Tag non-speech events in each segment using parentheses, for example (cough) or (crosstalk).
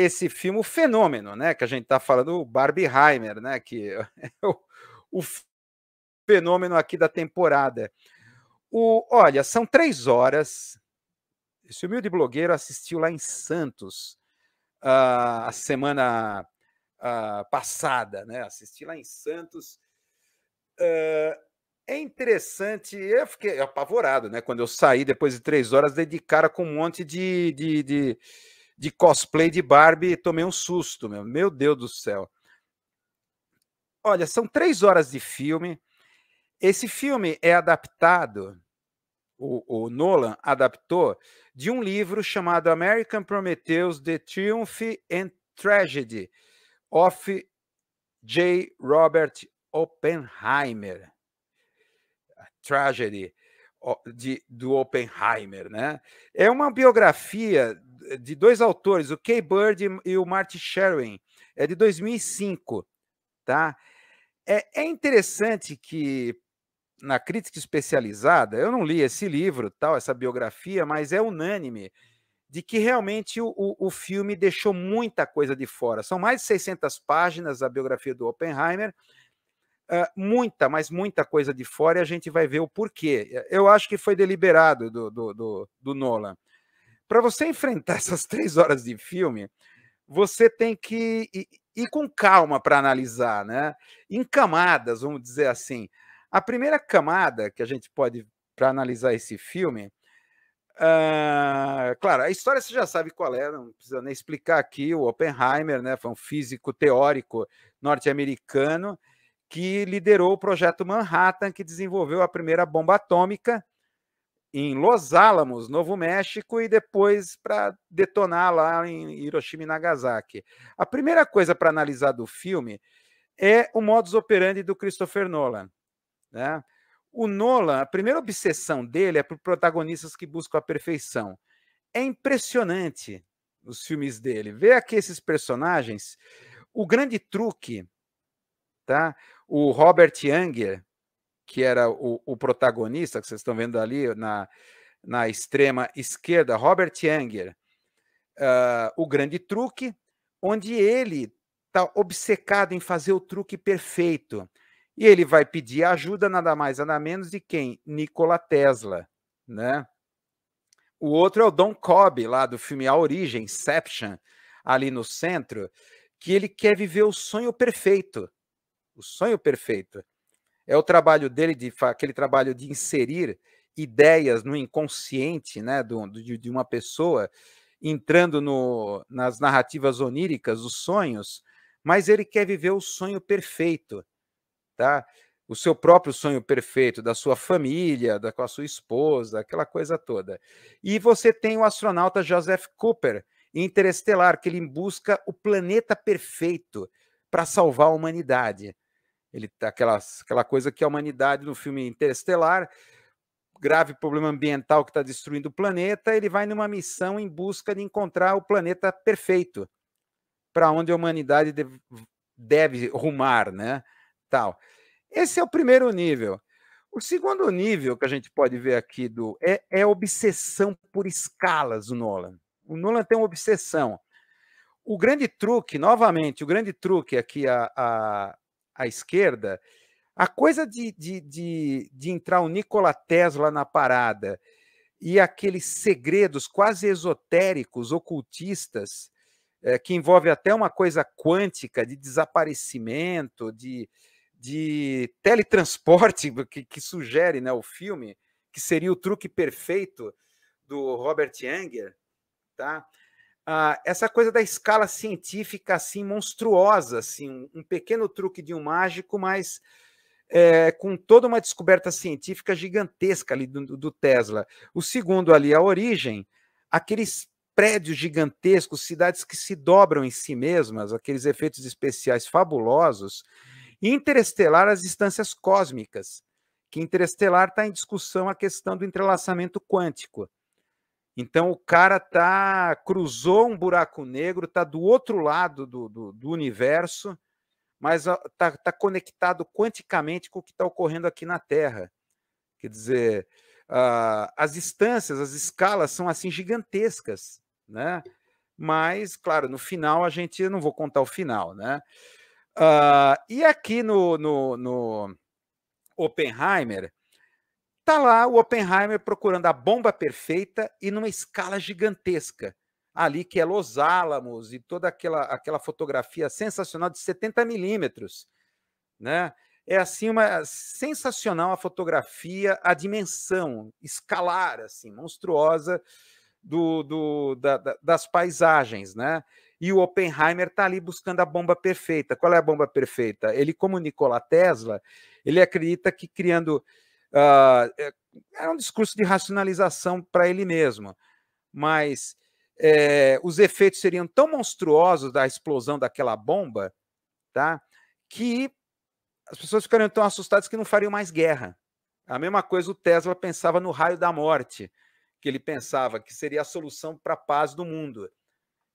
esse filme o fenômeno, né? Que a gente está falando, o Barbieheimer, né? Que (laughs) é o, o fenômeno aqui da temporada. O, olha, são três horas. Esse humilde blogueiro assistiu lá em Santos uh, a semana uh, passada, né? Assisti lá em Santos. Uh, é interessante, eu fiquei apavorado, né? Quando eu saí depois de três horas, dei de cara com um monte de, de, de de cosplay de Barbie e tomei um susto, meu. Meu Deus do céu. Olha, são três horas de filme. Esse filme é adaptado, o, o Nolan adaptou, de um livro chamado American Prometheus: The Triumph and Tragedy of J. Robert Oppenheimer. Tragedy de, do Oppenheimer, né? É uma biografia de dois autores, o Kay Bird e o Marty Sherwin, é de 2005, tá? É, é interessante que na crítica especializada, eu não li esse livro, tal, essa biografia, mas é unânime de que realmente o, o, filme deixou muita coisa de fora. São mais de 600 páginas a biografia do Oppenheimer, Uh, muita, mas muita coisa de fora e a gente vai ver o porquê. Eu acho que foi deliberado do, do, do, do Nolan para você enfrentar (laughs) essas três horas de filme, você tem que ir, ir com calma para analisar, né? Em camadas, vamos dizer assim. A primeira camada que a gente pode para analisar esse filme, uh, claro, a história você já sabe qual é, não precisa nem explicar aqui. O Oppenheimer, né, foi um físico teórico norte-americano que liderou o projeto Manhattan, que desenvolveu a primeira bomba atômica em Los Alamos, Novo México, e depois para detonar lá em Hiroshima e Nagasaki. A primeira coisa para analisar do filme é o modus operandi do Christopher Nolan. Né? O Nolan, a primeira obsessão dele é por protagonistas que buscam a perfeição. É impressionante os filmes dele. Vê aqui esses personagens, o grande truque, tá? O Robert Younger, que era o, o protagonista, que vocês estão vendo ali na, na extrema esquerda, Robert Younger, uh, O Grande Truque, onde ele está obcecado em fazer o truque perfeito. E ele vai pedir ajuda, nada mais, nada menos de quem? Nikola Tesla, né? O outro é o Don Cobb, lá do filme A Origem, Inception, ali no centro, que ele quer viver o sonho perfeito. O sonho perfeito é o trabalho dele, de aquele trabalho de inserir ideias no inconsciente né, do, de, de uma pessoa, entrando no, nas narrativas oníricas, os sonhos, mas ele quer viver o sonho perfeito, tá? O seu próprio sonho perfeito, da sua família, da, com a sua esposa, aquela coisa toda. E você tem o astronauta Joseph Cooper, em Interestelar, que ele busca o planeta perfeito para salvar a humanidade. Ele tá aquelas, aquela coisa que a humanidade no filme Interestelar, grave problema ambiental que está destruindo o planeta, ele vai numa missão em busca de encontrar o planeta perfeito para onde a humanidade deve, deve rumar, né? Tal. Esse é o primeiro nível. O segundo nível que a gente pode ver aqui do é, é a obsessão por escalas, o Nolan. O Nolan tem uma obsessão. O grande truque, novamente, o grande truque aqui a, a, à esquerda, a coisa de, de, de, de entrar o Nikola Tesla na parada e aqueles segredos quase esotéricos, ocultistas, é, que envolve até uma coisa quântica de desaparecimento, de, de teletransporte, (laughs) que, que sugere né, o filme, que seria o truque perfeito do Robert Enger, tá? Ah, essa coisa da escala científica assim monstruosa, assim, um, um pequeno truque de um mágico, mas é, com toda uma descoberta científica gigantesca ali do, do Tesla. O segundo ali, a origem, aqueles prédios gigantescos, cidades que se dobram em si mesmas, aqueles efeitos especiais fabulosos, e interestelar as distâncias cósmicas, que interestelar está em discussão a questão do entrelaçamento quântico. Então o cara tá cruzou um buraco negro, tá do outro lado do, do, do universo, mas tá, tá, conectado quanticamente com o que está ocorrendo aqui na Terra. Quer dizer, uh, as distâncias, as escalas são assim gigantescas, né? Mas, claro, no final a gente eu não vou contar o final, né? Uh, e aqui no, no, no Oppenheimer, Tá lá o Oppenheimer procurando a bomba perfeita e numa escala gigantesca. Ali que é Los Alamos e toda aquela, aquela fotografia sensacional de 70 milímetros. Né? É assim uma sensacional a fotografia, a dimensão escalar, assim, monstruosa do, do da, da, das paisagens, né? E o Oppenheimer está ali buscando a bomba perfeita. Qual é a bomba perfeita? Ele, como Nikola Tesla, ele acredita que criando Uh, era um discurso de racionalização para ele mesmo, mas é, os efeitos seriam tão monstruosos da explosão daquela bomba, tá? Que as pessoas ficariam tão assustadas que não fariam mais guerra. A mesma coisa o Tesla pensava no raio da morte, que ele pensava que seria a solução para a paz do mundo.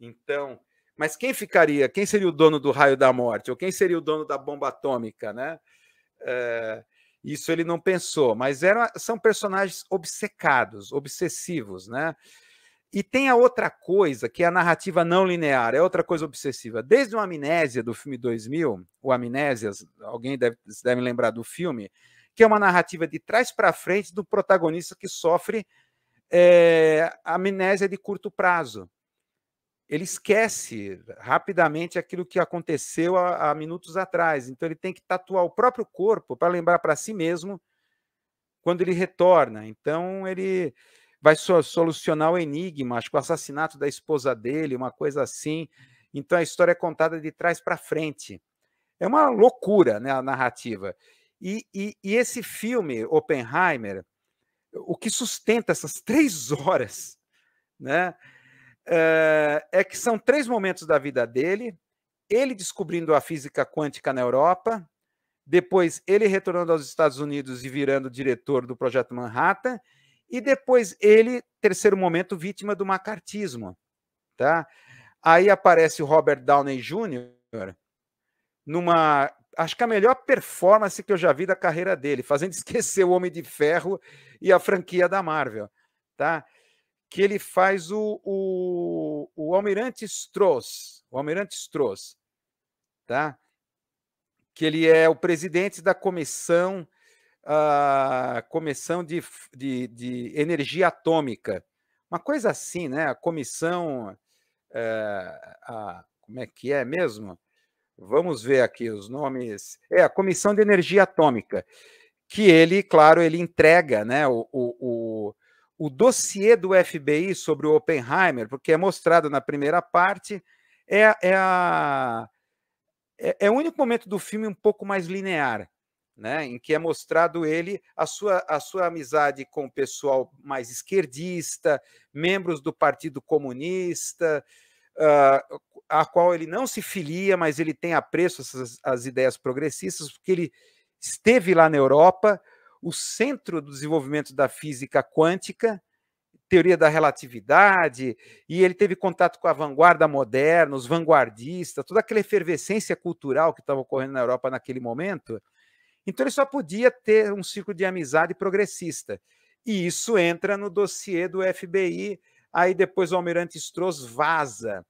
Então, mas quem ficaria? Quem seria o dono do raio da morte? Ou quem seria o dono da bomba atômica, né? É, isso ele não pensou, mas era, são personagens obcecados, obsessivos, né? E tem a outra coisa, que é a narrativa não linear, é outra coisa obsessiva. Desde o Amnésia, do filme 2000, o Amnésia, alguém deve, deve lembrar do filme, que é uma narrativa de trás para frente do protagonista que sofre é, amnésia de curto prazo ele esquece rapidamente aquilo que aconteceu há, há minutos atrás. Então ele tem que tatuar o próprio corpo para lembrar para si mesmo quando ele retorna. Então ele vai solucionar o enigma, acho que o assassinato da esposa dele, uma coisa assim. Então a história é contada de trás para frente. É uma loucura né, a narrativa. E, e, e, esse filme, Oppenheimer, o que sustenta essas três horas, né? Eh, é que são três momentos da vida dele: ele descobrindo a física quântica na Europa, depois ele retornando aos Estados Unidos e virando diretor do Projeto Manhattan, e depois ele, terceiro momento, vítima do macartismo. Tá? Aí aparece o Robert Downey Jr. numa. Acho que a melhor performance que eu já vi da carreira dele, fazendo (laughs) esquecer o Homem de Ferro e a franquia da Marvel. Tá? que ele faz o, o, o Almirante Stross, o Almirante Stross, tá? que ele é o presidente da comissão, a ah, comissão de, de, de, energia atômica, uma coisa assim, né? A comissão, eh, a, como é que é mesmo? Vamos ver aqui os nomes. É a comissão de energia atômica, que ele, claro, ele entrega, né? O, o, o o dossiê do FBI sobre o Oppenheimer, porque é mostrado na primeira parte, é, é, a, é, é o único momento do filme um pouco mais linear, né, em que é mostrado ele, a sua, a sua amizade com o pessoal mais esquerdista, membros do Partido Comunista, uh, a qual ele não se filia, mas ele tem apreço às, às ideias progressistas, porque ele esteve lá na Europa, o centro do desenvolvimento da física quântica, teoria da relatividade, e ele teve contato com a vanguarda moderna, os vanguardistas, toda aquela efervescência cultural que estava ocorrendo na Europa naquele momento. Então ele só podia ter um ciclo de amizade progressista. E isso entra no dossiê do FBI. Aí depois o almirante Stroess vaza.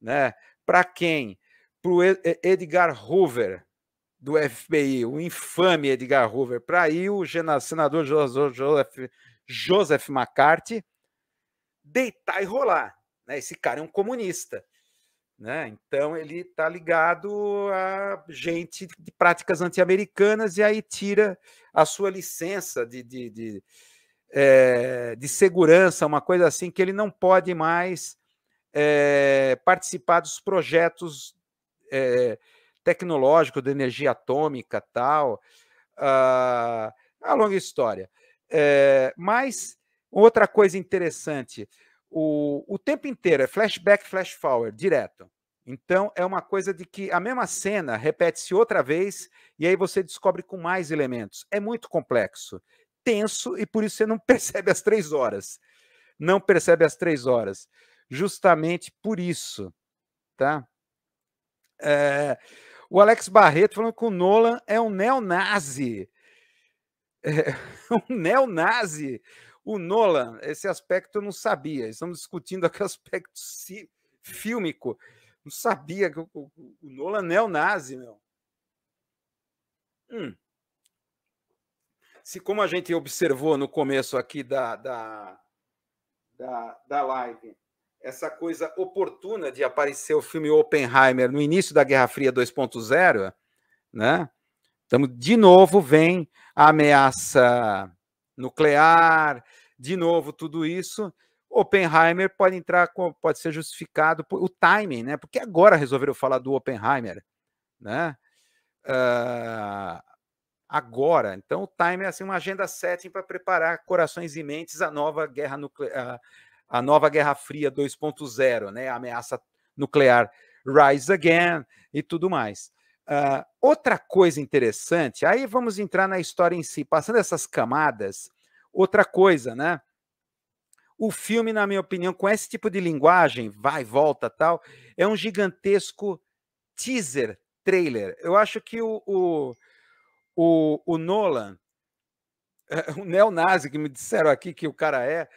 Né? Para quem? Para o Edgar Hoover, do FBI, o infame Edgar Hoover, para ir o senador Joseph, Joseph McCarthy deitar e rolar. Né? Esse cara é um comunista. Né? Então ele está ligado a gente de práticas anti-americanas e aí tira a sua licença de, de, de, é, de, segurança, uma coisa assim, que ele não pode mais é, participar dos projetos é, tecnológico de energia atômica tal. Uh, uma longa história. É, mas outra coisa interessante, o, o tempo inteiro é flashback, flash forward, direto. Então é uma coisa de que a mesma cena repete-se outra vez e aí você descobre com mais elementos. É muito complexo, tenso e por isso você não (laughs) percebe as três horas. Não percebe as três horas, justamente por isso, tá? É, o Alex Barreto falando que o Nolan é um neonazi. É, (laughs) um neonazi. O Nolan, esse aspecto eu não sabia. Estamos discutindo aqui o aspecto fílmico. Não sabia que o, o, o Nolan é neonazi, meu. Hum. Se, como a gente observou no começo aqui da, da, da, da live, essa coisa oportuna de aparecer o filme Oppenheimer no início da Guerra Fria 2.0, né? Então, de novo vem a ameaça nuclear, de novo tudo isso. Oppenheimer pode entrar, pode ser justificado por o timing, né? Porque agora resolveram falar do Oppenheimer, né? Uh, agora, então o timing é assim uma agenda setting para preparar corações e mentes à nova guerra nuclear, a nova Guerra Fria 2.0, né? A ameaça nuclear Rise Again e tudo mais. Uh, outra coisa interessante, aí vamos entrar na história em si, passando essas camadas, outra coisa, né? O filme, na minha opinião, com esse tipo de linguagem, vai, volta, tal, é um gigantesco teaser, trailer. Eu acho que o, o, o, o Nolan, (laughs) o neonazi que me disseram aqui que o cara é,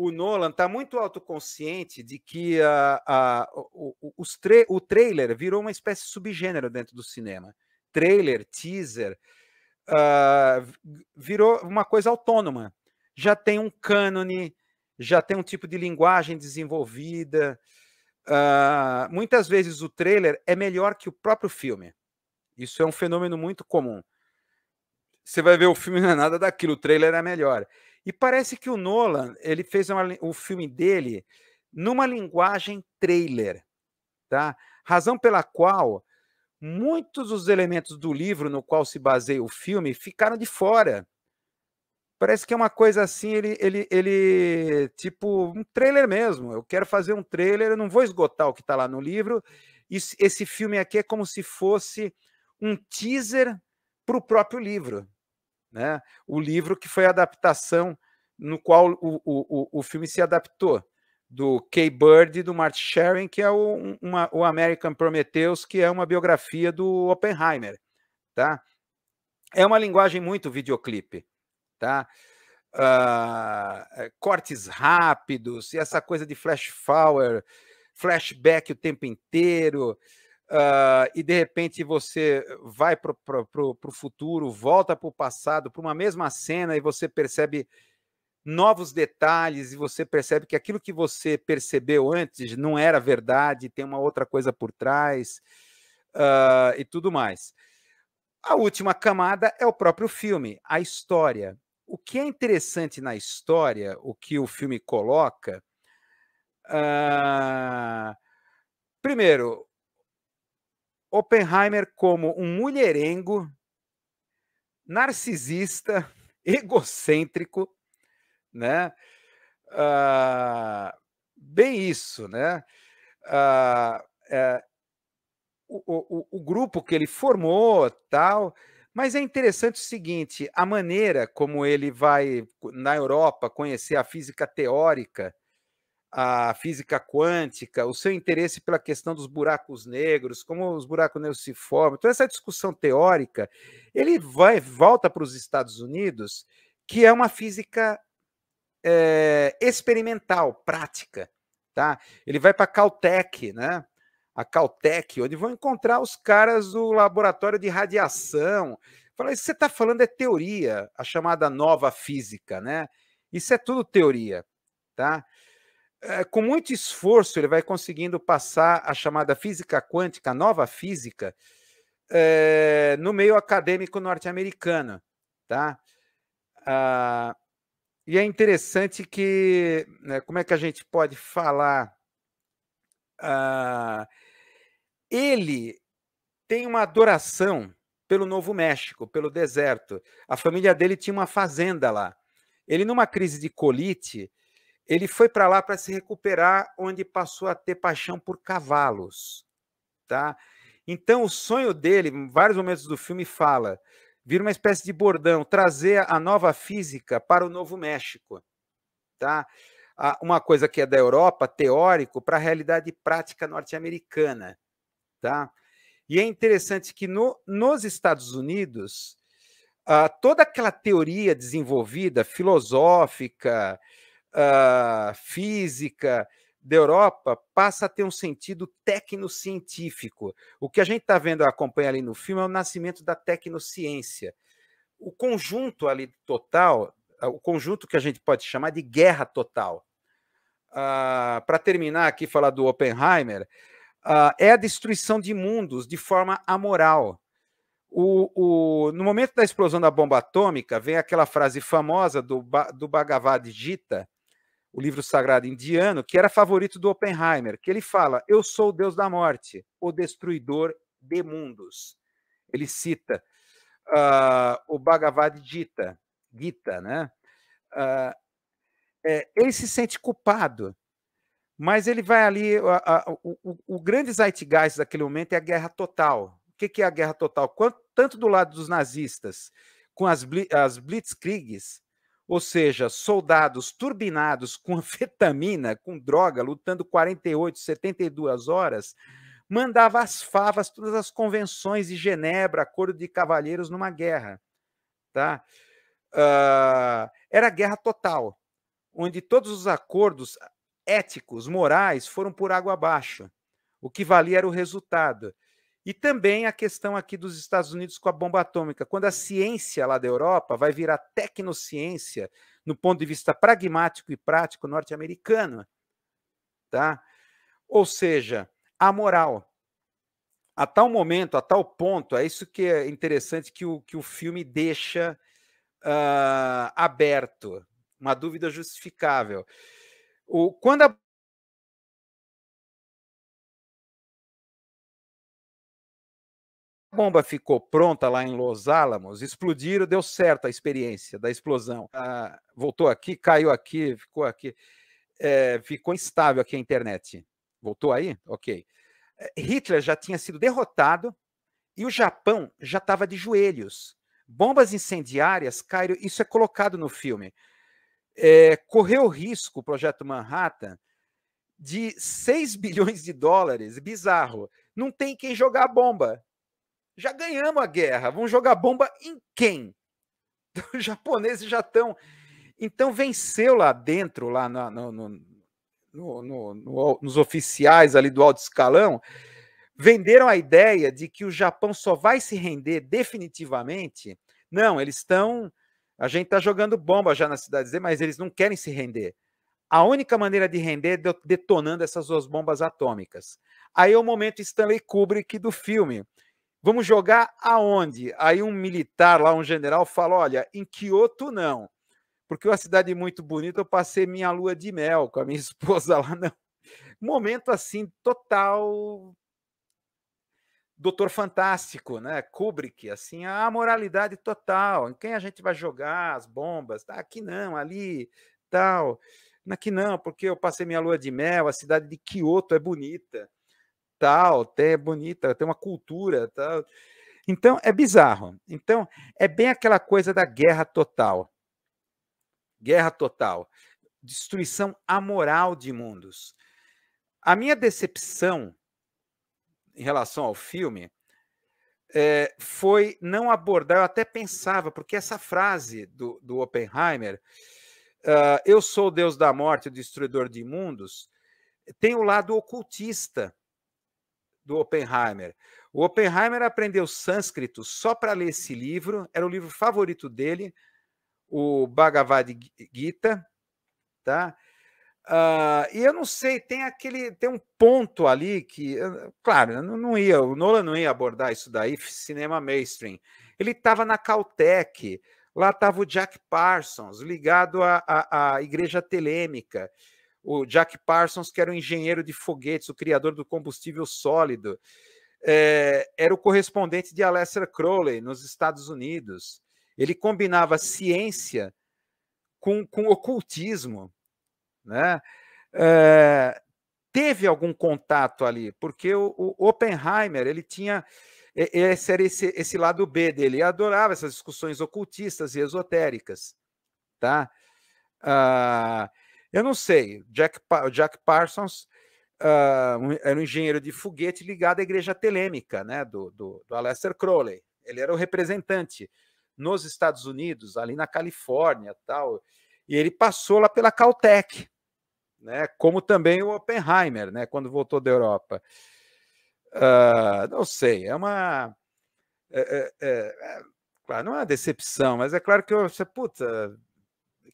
o Nolan está muito autoconsciente de que a, a, o, os tra o trailer virou uma espécie de subgênero dentro do cinema. Trailer, teaser, uh, virou uma coisa autônoma. Já tem um cânone, já tem um tipo de linguagem desenvolvida. Uh, muitas vezes o trailer é melhor que o próprio filme. Isso é um fenômeno muito comum. Você vai ver o filme, (laughs) não é nada daquilo, o trailer é melhor. E parece que o Nolan ele fez uma, o filme dele numa linguagem trailer, tá? Razão pela qual muitos dos elementos do livro no qual se baseia o filme ficaram de fora. Parece que é uma coisa assim, ele, ele, ele tipo um trailer mesmo. Eu quero fazer um trailer, eu não vou esgotar o que está lá no livro. Esse filme aqui é como se fosse um teaser para o próprio livro né? o livro que foi a adaptação no qual o, o, o filme se adaptou, do Kay Bird e do Martin Sharon, que é o, uma, o American Prometheus, que é uma biografia do Oppenheimer. Tá? É uma linguagem muito videoclipe. Tá? Uh, cortes rápidos, e essa coisa de flash forward, flashback o tempo inteiro, uh, e de repente você vai para o futuro, volta para o passado, para uma mesma cena e você percebe novos detalhes e você percebe que aquilo que você percebeu antes não era verdade, tem uma outra coisa por trás uh, e tudo mais. A última camada é o próprio filme, a história. O que é interessante na história, o que o filme coloca, uh, primeiro, Oppenheimer como um mulherengo, narcisista, (laughs) egocêntrico, né? Uh, bem isso, né? Uh, o, o, o, grupo que ele formou, tal. Mas é interessante o seguinte, a maneira como ele vai na Europa conhecer a física teórica a física quântica, o seu interesse pela questão dos buracos negros, como os buracos negros se formam, toda então, essa discussão teórica, ele vai volta para os Estados Unidos, que é uma física é, experimental, prática, tá? Ele vai para a Caltech, né? A Caltech, onde vão encontrar os caras do laboratório de radiação. Fala, isso que você está falando é teoria, a chamada nova física, né? Isso é tudo teoria, tá? é, com muito esforço, ele vai conseguindo passar a chamada física quântica, a nova física, é, no meio acadêmico norte-americano. Tá? Ah, e é interessante que, né, como é que a gente pode falar? Ah, ele tem uma adoração pelo Novo México, pelo deserto. A família dele tinha uma fazenda lá. Ele, numa crise de colite, ele foi para lá para se recuperar, onde passou a ter paixão por cavalos, tá? Então o sonho dele, em vários momentos do filme fala, vira uma espécie de bordão, trazer a nova física para o Novo México, tá? Uma coisa que é da Europa, teórico, para a realidade prática norte-americana, tá? E é interessante que no, nos Estados Unidos, toda aquela teoria desenvolvida, filosófica, uh, física da Europa passa a ter um sentido tecnocientífico. O que a gente está vendo, acompanha ali no filme, é o nascimento da tecnociência. O conjunto ali total, ah, o conjunto que a gente pode chamar de guerra total. Uh, ah, Para terminar aqui, falar do Oppenheimer, uh, é a destruição de mundos de forma amoral. O, o, no momento da explosão da bomba atômica, vem aquela frase famosa do, do Bhagavad Gita, o livro sagrado indiano, que era favorito do Oppenheimer, que ele fala: Eu sou o Deus da morte, o destruidor de mundos. Ele cita uh, o Bhagavad Gita, Gita né? Uh, é, ele se sente culpado, mas ele vai ali. A, a, o, o, o, grande zeitgeist daquele momento é a guerra total. O que, que é a guerra total? Quanto, tanto do lado dos nazistas, com as, as blitzkriegs, ou seja, soldados turbinados com (laughs) anfetamina, com droga, lutando 48, 72 horas, mandava as favas todas as convenções de Genebra, acordo de cavalheiros numa guerra, tá? Uh, era guerra total, onde todos os acordos éticos, morais, foram por água abaixo. O que valia era o resultado. E também a questão aqui dos Estados Unidos com a bomba atômica. Quando a ciência lá da Europa vai virar tecnociência, no ponto de vista pragmático e prático norte-americano. Tá? Ou seja, a moral. A tal momento, a tal ponto, é isso que é interessante que o, que o filme deixa uh, aberto, uma dúvida justificável. O, quando a bomba ficou pronta lá em Los Alamos, explodiram, deu certo a experiência da explosão. Ah, voltou aqui, caiu aqui, ficou aqui. É, ficou instável aqui a internet. Voltou aí? Ok. Eh, Hitler já tinha sido derrotado e o Japão já estava de joelhos. Bombas incendiárias caíram, isso é colocado no filme. É, correu o risco o projeto Manhattan de 6 (laughs) bilhões de dólares, bizarro. Não tem quem jogar a bomba já ganhamos a guerra, vão jogar bomba em quem? (laughs) Então, os japoneses já estão. Então venceu lá dentro, lá no, no, no, nos oficiais ali do alto escalão, venderam a ideia de que o Japão só vai se render definitivamente. Não, eles estão. A gente está jogando bomba já na cidade Z, mas eles não querem se render. A única maneira de render é detonando essas duas bombas atômicas. Aí é o momento Stanley Kubrick do filme, Vamos jogar aonde? Aí um militar lá, um general, fala: olha, em Kyoto não, porque é uma cidade muito bonita. Eu passei minha lua de mel com a minha (laughs) esposa lá. Não. Momento assim, total. Doutor Fantástico, né? Kubrick, assim, a moralidade total. Em quem a gente vai jogar as bombas? Tá, aqui não, ali, tal. Aqui não, porque eu passei minha lua de mel, a cidade de Kyoto é bonita tal, até é bonita, tem uma cultura, tal. Então é bizarro. Então é bem aquela coisa da guerra total. Guerra total, destruição amoral de mundos. A minha decepção em relação ao filme é, foi não abordar, eu até pensava, porque essa frase do, do Oppenheimer, uh, eu sou o Deus da morte, o destruidor de mundos, tem o lado ocultista do Oppenheimer. O Oppenheimer aprendeu sânscrito só para ler esse livro, era o livro favorito dele, o Bhagavad Gita, tá? Uh, e eu não sei, tem aquele, tem um ponto ali que, claro, não, não ia, o Nolan não ia abordar isso daí, cinema mainstream. Ele estava na Caltech, lá estava o Jack Parsons, ligado à, à, à igreja telêmica o Jack Parsons, que era o um engenheiro de foguetes, o criador do combustível sólido, é, era o correspondente de Aleister Crowley nos Estados Unidos. Ele combinava ciência com, com ocultismo, né? É, teve algum contato ali, porque o, o Oppenheimer ele tinha esse era esse, esse lado B dele. Ele adorava essas discussões ocultistas e esotéricas, tá? Ah, eu não sei, Jack, Jack Parsons uh, era um engenheiro de foguete ligado à igreja telêmica, né, do, do, do Aleister Crowley. Ele era o representante nos Estados Unidos, ali na Califórnia tal, e ele passou lá pela Caltech, né, como também o Oppenheimer, né, quando voltou da Europa. Uh, não sei, é uma... É, é, é, é, claro, não é uma decepção, mas é claro que você, puta,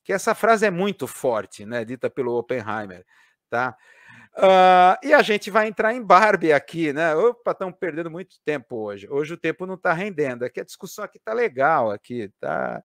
que essa frase é muito forte, né, dita pelo Oppenheimer, tá? Uh, e a gente vai entrar em Barbie aqui, né? Opa, estamos perdendo muito tempo hoje. Hoje o tempo não está rendendo. Aqui é a discussão aqui tá legal, aqui tá